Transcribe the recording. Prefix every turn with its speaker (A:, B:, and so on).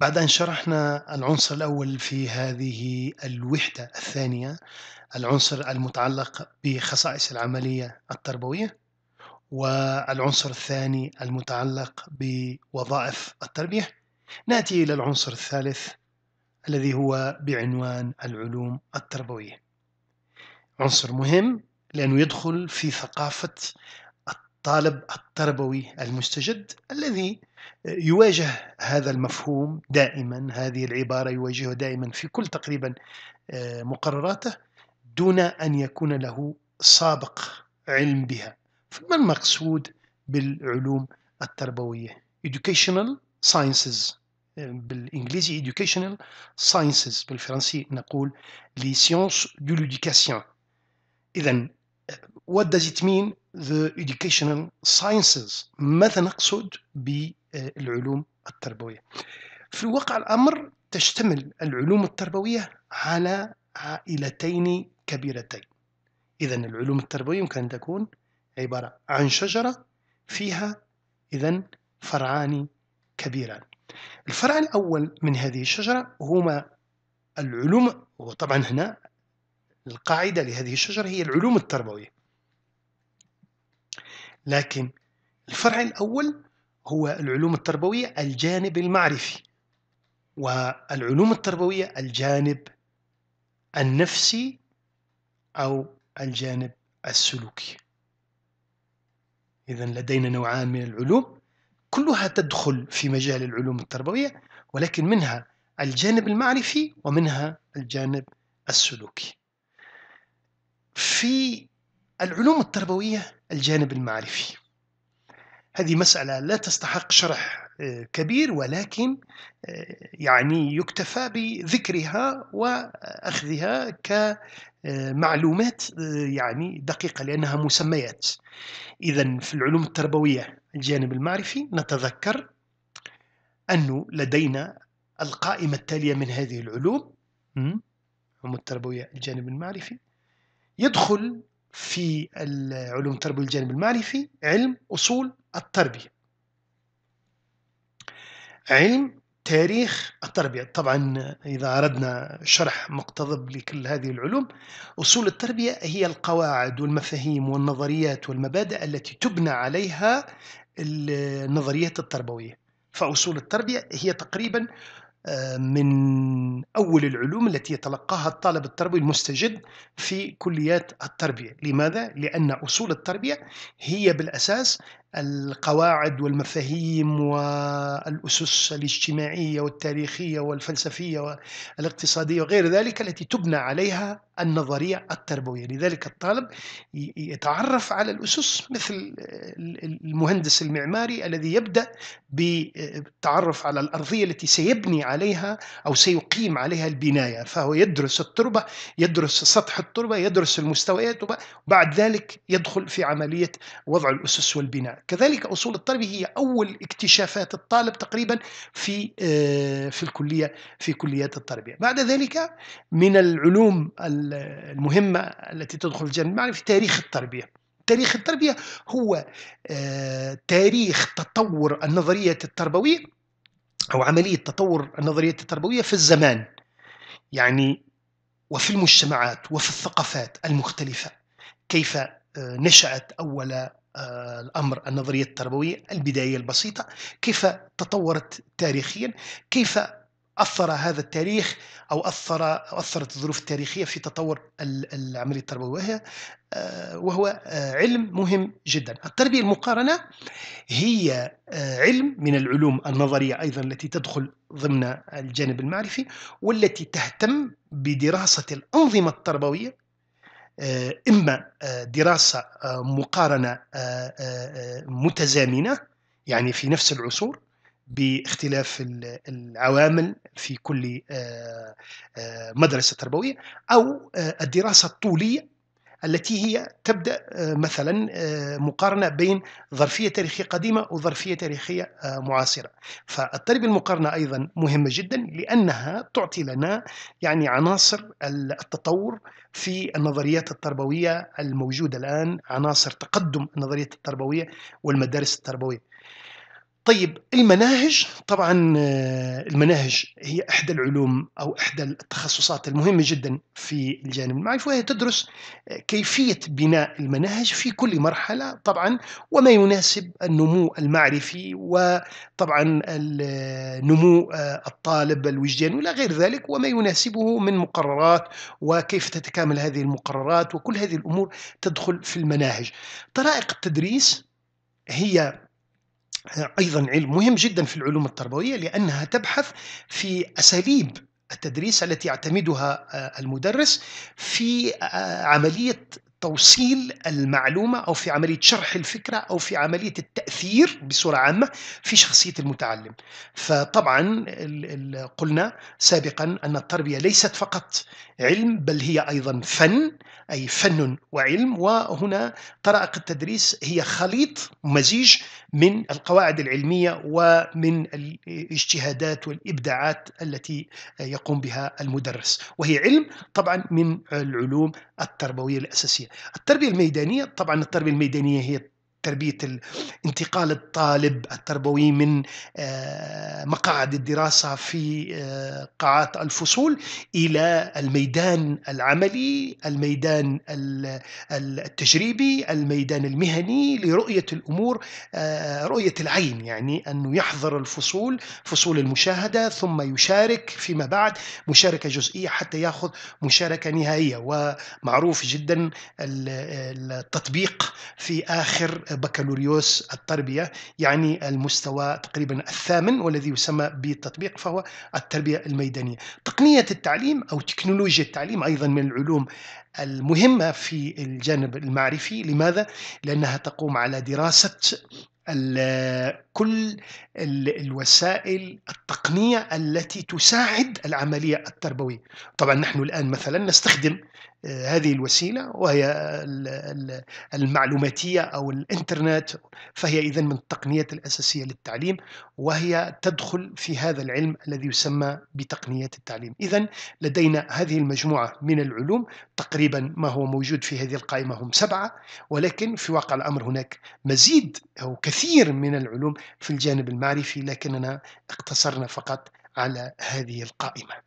A: بعد أن شرحنا العنصر الأول في هذه الوحدة الثانية العنصر المتعلق بخصائص العملية التربوية والعنصر الثاني المتعلق بوظائف التربية نأتي إلى العنصر الثالث الذي هو بعنوان العلوم التربوية عنصر مهم لأنه يدخل في ثقافة الطالب التربوي المستجد الذي يواجه هذا المفهوم دائما هذه العبارة يواجهها دائما في كل تقريبا آه، مقرراته دون أن يكون له سابق علم بها فما المقصود بالعلوم التربوية educational sciences آه، بالإنجليزي educational sciences بالفرنسي نقول les sciences de l'éducation إذا آه، what does it mean the educational sciences ماذا نقصد بالعلوم التربوية في الواقع الأمر تشتمل العلوم التربوية على عائلتين كبيرتين إذا العلوم التربوية يمكن أن تكون عبارة عن شجرة فيها إذا فرعان كبيران الفرع الأول من هذه الشجرة هما العلوم وطبعا هنا القاعدة لهذه الشجرة هي العلوم التربوية لكن الفرع الأول هو العلوم التربوية الجانب المعرفي والعلوم التربوية الجانب النفسي أو الجانب السلوكي إذا لدينا نوعان من العلوم كلها تدخل في مجال العلوم التربوية ولكن منها الجانب المعرفي ومنها الجانب السلوكي في العلوم التربوية الجانب المعرفي هذه مسألة لا تستحق شرح آه، كبير ولكن آه، يعني يكتفى بذكرها وأخذها كمعلومات آه، يعني دقيقة لأنها مسميات إذا في العلوم التربوية الجانب المعرفي نتذكر أنه لدينا القائمة التالية من هذه العلوم العلوم التربوية الجانب المعرفي يدخل في علوم التربية والجانب المعرفي علم أصول التربية علم تاريخ التربية طبعا إذا أردنا شرح مقتضب لكل هذه العلوم أصول التربية هي القواعد والمفاهيم والنظريات والمبادئ التي تبنى عليها النظريات التربوية فأصول التربية هي تقريبا من أول العلوم التي يتلقاها الطالب التربوي المستجد في كليات التربية لماذا؟ لأن أصول التربية هي بالأساس القواعد والمفاهيم والأسس الاجتماعية والتاريخية والفلسفية والاقتصادية وغير ذلك التي تبنى عليها النظرية التربوية لذلك الطالب يتعرف على الأسس مثل المهندس المعماري الذي يبدأ بالتعرف على الأرضية التي سيبني عليها أو سيقيم عليها البناية فهو يدرس التربة يدرس سطح التربة يدرس المستويات وبعد ذلك يدخل في عملية وضع الأسس والبناء كذلك أصول التربيه هي أول اكتشافات الطالب تقريبا في آه، في الكلية في كليات التربية بعد ذلك من العلوم المهمة التي تدخل الجانب المعرفي تاريخ التربية تاريخ التربية هو آه، تاريخ تطور النظرية التربوية أو عملية تطور النظرية التربوية في الزمان يعني وفي المجتمعات وفي الثقافات المختلفة كيف آه، نشأت أول آه، الأمر النظرية التربوية البداية البسيطة كيف تطورت تاريخيا كيف أثر هذا التاريخ أو أثر أو أثرت الظروف التاريخية في تطور العملية التربوية وهي آه، وهو آه، علم مهم جدا التربية المقارنة هي علم من العلوم النظرية أيضا التي تدخل ضمن الجانب المعرفي والتي تهتم بدراسة الأنظمة التربوية آه، إما آه، دراسة آه، مقارنة متزامنة يعني في نفس العصور باختلاف العوامل في كل مدرسة تربوية أو الدراسة الطولية التي هي تبدا آه، مثلا آه، مقارنه بين ظرفيه تاريخيه قديمه وظرفيه تاريخيه آه، معاصره فالطلب المقارنه ايضا مهمه جدا لانها تعطي لنا يعني عناصر التطور في النظريات التربويه الموجوده الان عناصر تقدم النظريات التربويه والمدارس التربويه طيب المناهج طبعا آه، المناهج هي احدى العلوم او احدى التخصصات المهمه جدا في الجانب المعرفي وهي تدرس آه، كيفيه بناء المناهج في كل مرحله طبعا وما يناسب النمو المعرفي وطبعا آه، نمو الطالب الوجداني الى غير ذلك وما يناسبه من مقررات وكيف تتكامل هذه المقررات وكل هذه الامور تدخل في المناهج طرائق التدريس هي أيضا علم مهم جدا في العلوم التربوية لأنها تبحث في أساليب التدريس التي يعتمدها آه، المدرس في آه، عملية توصيل المعلومة أو في عملية شرح الفكرة أو في عملية التأثير بصورة عامة في شخصية المتعلم فطبعا قلنا سابقا أن التربية ليست فقط علم بل هي أيضا فن أي فن وعلم وهنا طرائق التدريس هي خليط مزيج من القواعد العلمية ومن الاجتهادات والإبداعات التي يقوم بها المدرس وهي علم طبعا من العلوم التربوية الأساسية التربيه الميدانيه طبعا التربيه الميدانيه هي تربية انتقال الطالب التربوي من آه، مقاعد الدراسة في آه، قاعات الفصول إلى الميدان العملي الميدان التجريبي الميدان المهني لرؤية الأمور آه، رؤية العين يعني أنه يحضر الفصول فصول المشاهدة ثم يشارك فيما بعد مشاركة جزئية حتى يأخذ مشاركة نهائية ومعروف جدا التطبيق في آخر بكالوريوس التربية يعني المستوى تقريبا الثامن والذي يسمى بالتطبيق فهو التربية الميدانية تقنية التعليم أو تكنولوجيا التعليم أيضا من العلوم المهمة في الجانب المعرفي لماذا؟ لأنها تقوم على دراسة كل الوسائل التقنية التي تساعد العملية التربوية طبعا نحن الآن مثلا نستخدم هذه الوسيله وهي المعلوماتيه او الانترنت فهي اذا من التقنيات الاساسيه للتعليم وهي تدخل في هذا العلم الذي يسمى بتقنيات التعليم اذا لدينا هذه المجموعه من العلوم تقريبا ما هو موجود في هذه القائمه هم سبعه ولكن في واقع الامر هناك مزيد او كثير من العلوم في الجانب المعرفي لكننا اقتصرنا فقط على هذه القائمه